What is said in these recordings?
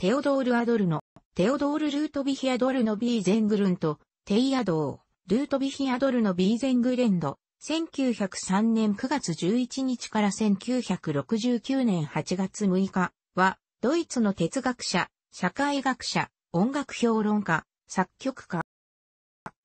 テオドール・アドルノ、テオドール・ルートビヒ・アドルノ・ビーゼングルント、テイアドー、ルートビヒ・アドルノ・ビーゼングレンド、1903年9月11日から1969年8月6日は、ドイツの哲学者、社会学者、音楽評論家、作曲家。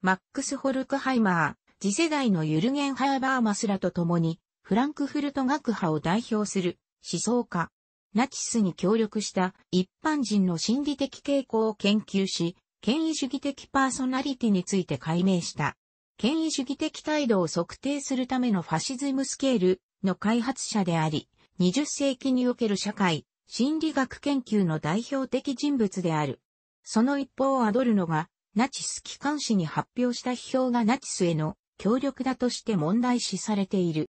マックス・ホルクハイマー、次世代のユルゲン・ハーバーマスらと共に、フランクフルト学派を代表する思想家、ナチスに協力した一般人の心理的傾向を研究し、権威主義的パーソナリティについて解明した。権威主義的態度を測定するためのファシズムスケールの開発者であり、20世紀における社会、心理学研究の代表的人物である。その一方アドルノが、ナチス機関誌に発表した批評がナチスへの協力だとして問題視されている。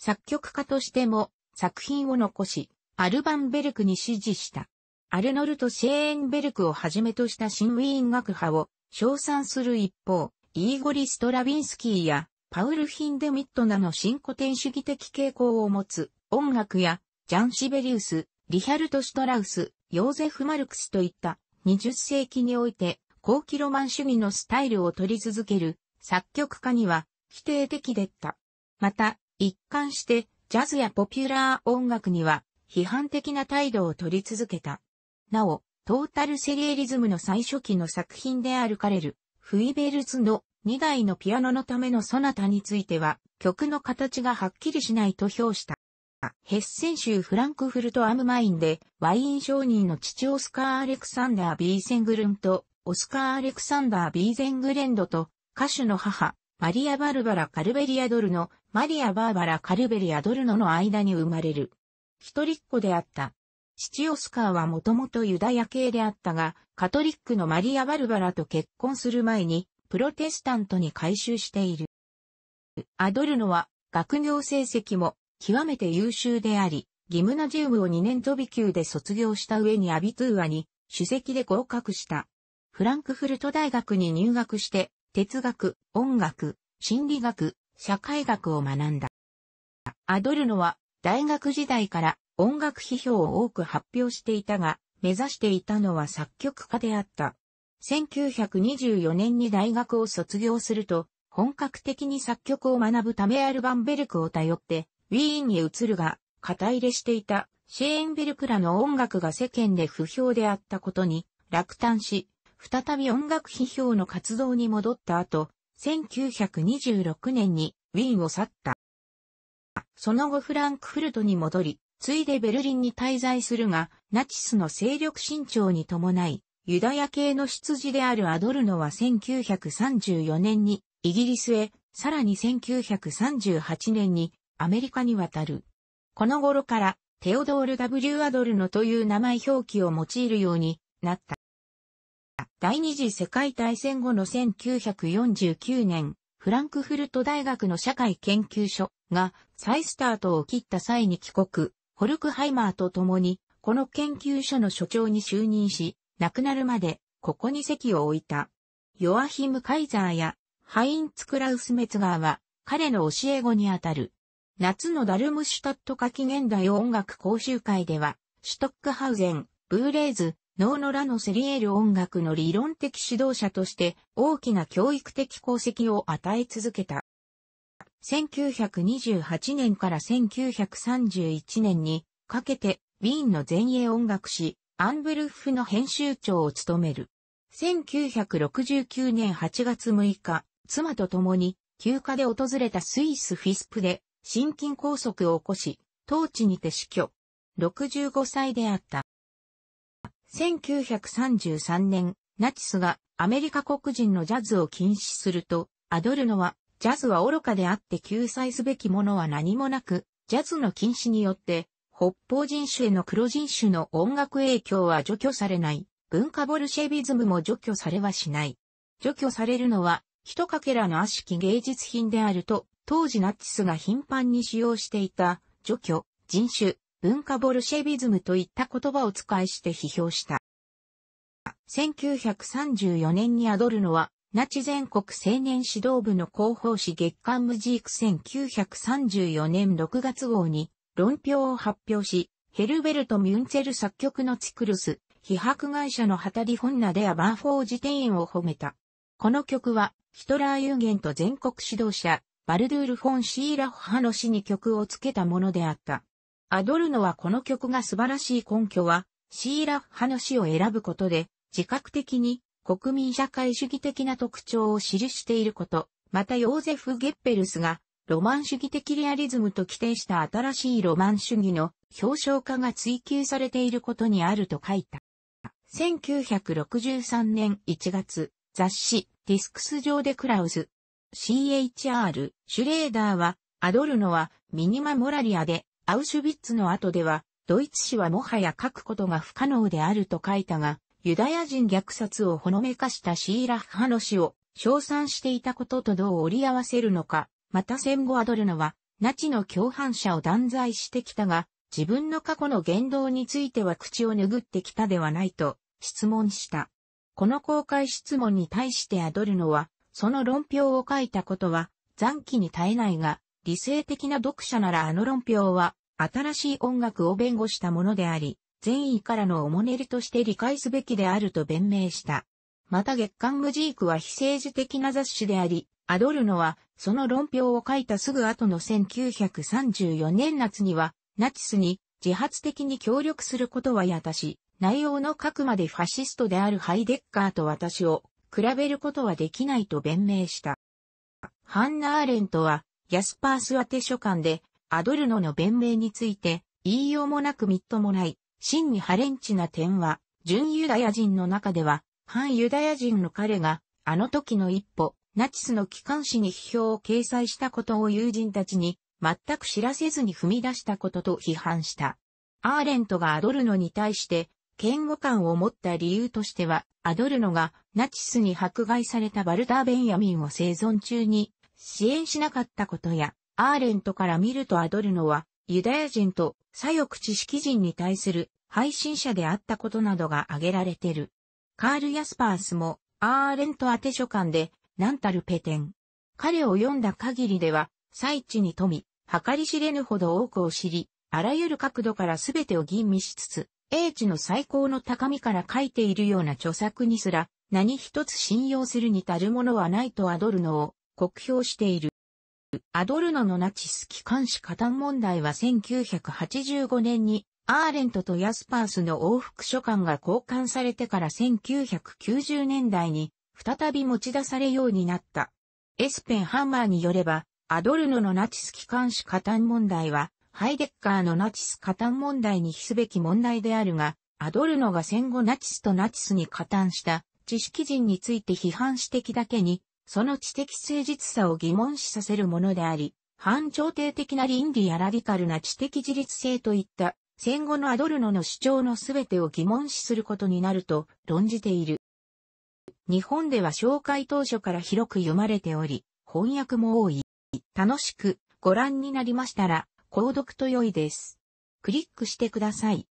作曲家としても作品を残し、アルバンベルクに指示した。アルノルト・シェーンベルクをはじめとした新ウィーン学派を称賛する一方、イーゴリ・ストラビンスキーやパウル・ヒンデミットなの新古典主義的傾向を持つ音楽やジャン・シベリウス、リヒャルト・シュトラウス、ヨーゼフ・マルクスといった20世紀において後期ロマン主義のスタイルを取り続ける作曲家には否定的でった。また、一貫してジャズやポピュラー音楽には批判的な態度を取り続けた。なお、トータルセリエリズムの最初期の作品であるカレル、フイベルツの2台のピアノのためのソナタについては、曲の形がはっきりしないと評した。ヘッセン州フランクフルトアムマインで、ワイン商人の父オスカー・アレクサンダー・ビーセングルンと、オスカー・アレクサンダー・ビーゼングレンドと、歌手の母、マリア・バルバラ・カルベリアドルの、マリア・バーバラ・カルベリアドルノの間に生まれる。一人っ子であった。父オスカーはもともとユダヤ系であったが、カトリックのマリア・バルバラと結婚する前に、プロテスタントに改修している。アドルノは、学業成績も極めて優秀であり、ギムナジウムを2年飛び級で卒業した上にアビトゥーアに主席で合格した。フランクフルト大学に入学して、哲学、音楽、心理学、社会学を学んだ。アドルノは大学時代から音楽批評を多く発表していたが、目指していたのは作曲家であった。1924年に大学を卒業すると、本格的に作曲を学ぶためアルバンベルクを頼って、ウィーンに移るが、肩入れしていたシェーンベルクらの音楽が世間で不評であったことに落胆し、再び音楽批評の活動に戻った後、1926年にウィーンを去った。その後フランクフルトに戻り、ついでベルリンに滞在するが、ナチスの勢力伸長に伴い、ユダヤ系の出自であるアドルノは1934年にイギリスへ、さらに1938年にアメリカに渡る。この頃からテオドール・ W・ アドルノという名前表記を用いるようになった。第二次世界大戦後の1949年、フランクフルト大学の社会研究所が再スタートを切った際に帰国、ホルクハイマーと共に、この研究所の所長に就任し、亡くなるまで、ここに席を置いた。ヨアヒム・カイザーや、ハインツ・クラウス・メツガーは、彼の教え子にあたる。夏のダルムシュタット夏季現代音楽講習会では、シュトックハウゼン、ブーレーズ、ノーノラのセリエール音楽の理論的指導者として大きな教育的功績を与え続けた。1928年から1931年にかけて、ウィーンの前衛音楽誌、アンブルッフの編集長を務める。1969年8月6日、妻と共に休暇で訪れたスイスフィスプで心筋梗塞を起こし、当地にて死去。65歳であった。1933年、ナチスがアメリカ黒人のジャズを禁止すると、アドルノはジャズは愚かであって救済すべきものは何もなく、ジャズの禁止によって、北方人種への黒人種の音楽影響は除去されない。文化ボルシェビズムも除去されはしない。除去されるのは、一かけらの悪しき芸術品であると、当時ナチスが頻繁に使用していた、除去、人種、文化ボルシェビズムといった言葉を使いして批評した。1934年にアドルノは、ナチ全国青年指導部の広報誌月刊ムジーク1934年6月号に論評を発表し、ヘルベルト・ミュンツェル作曲のツクルス、被迫会社のハタリ・ホンナでアバンフォージ店員を褒めた。この曲は、ヒトラーユーゲンと全国指導者、バルドゥール・フォン・シーラホハの詩に曲をつけたものであった。アドルノはこの曲が素晴らしい根拠は、シーラホハの詩を選ぶことで、自覚的に国民社会主義的な特徴を記していること、またヨーゼフ・ゲッペルスが、ロマン主義的リアリズムと規定した新しいロマン主義の表彰化が追求されていることにあると書いた。1963年1月、雑誌、ディスクス上でクラウズ、CHR、シュレーダーは、アドルノはミニマ・モラリアで、アウシュビッツの後では、ドイツ史はもはや書くことが不可能であると書いたが、ユダヤ人虐殺をほのめかしたシーラッハの死を称賛していたこととどう折り合わせるのか、また戦後アドルノは、ナチの共犯者を断罪してきたが、自分の過去の言動については口を拭ってきたではないと質問した。この公開質問に対してアドルノは、その論評を書いたことは残機に耐えないが、理性的な読者ならあの論評は新しい音楽を弁護したものであり、善意からのおもねりとして理解すべきであると弁明した。また月刊ムジークは非政治的な雑誌であり、アドルノはその論評を書いたすぐ後の1934年夏には、ナチスに自発的に協力することはやたし、内容の書くまでファシストであるハイデッカーと私を比べることはできないと弁明した。ハンナ・アーレントは、ヤスパース宛書館で、アドルノの弁明について、言いようもなくみっともない、真にハレンチな点は、純ユダヤ人の中では、反ユダヤ人の彼が、あの時の一歩、ナチスの機関紙に批評を掲載したことを友人たちに、全く知らせずに踏み出したことと批判した。アーレントがアドルノに対して、嫌悪感を持った理由としては、アドルノがナチスに迫害されたバルター・ベンヤミンを生存中に支援しなかったことや、アーレントから見るとアドルノはユダヤ人と左翼知識人に対する配信者であったことなどが挙げられてる。カール・ヤスパースもアーレント宛書館で何たるペテン。彼を読んだ限りでは、最地に富、み、計り知れぬほど多くを知り、あらゆる角度から全てを吟味しつつ、英知の最高の高みから書いているような著作にすら、何一つ信用するに足るものはないとアドルノを酷評している。アドルノのナチス機関士加担問題は1985年にアーレントとヤスパースの往復書簡が交換されてから1990年代に再び持ち出されようになった。エスペンハンマーによれば、アドルノのナチス機関士加担問題は、ハイデッカーのナチス加担問題に比すべき問題であるが、アドルノが戦後ナチスとナチスに加担した知識人について批判指摘だけにその知的誠実さを疑問視させるものであり、反調停的な倫理やラディカルな知的自立性といった戦後のアドルノの主張のすべてを疑問視することになると論じている。日本では紹介当初から広く読まれており、翻訳も多い。楽しくご覧になりましたら、購読と良いです。クリックしてください。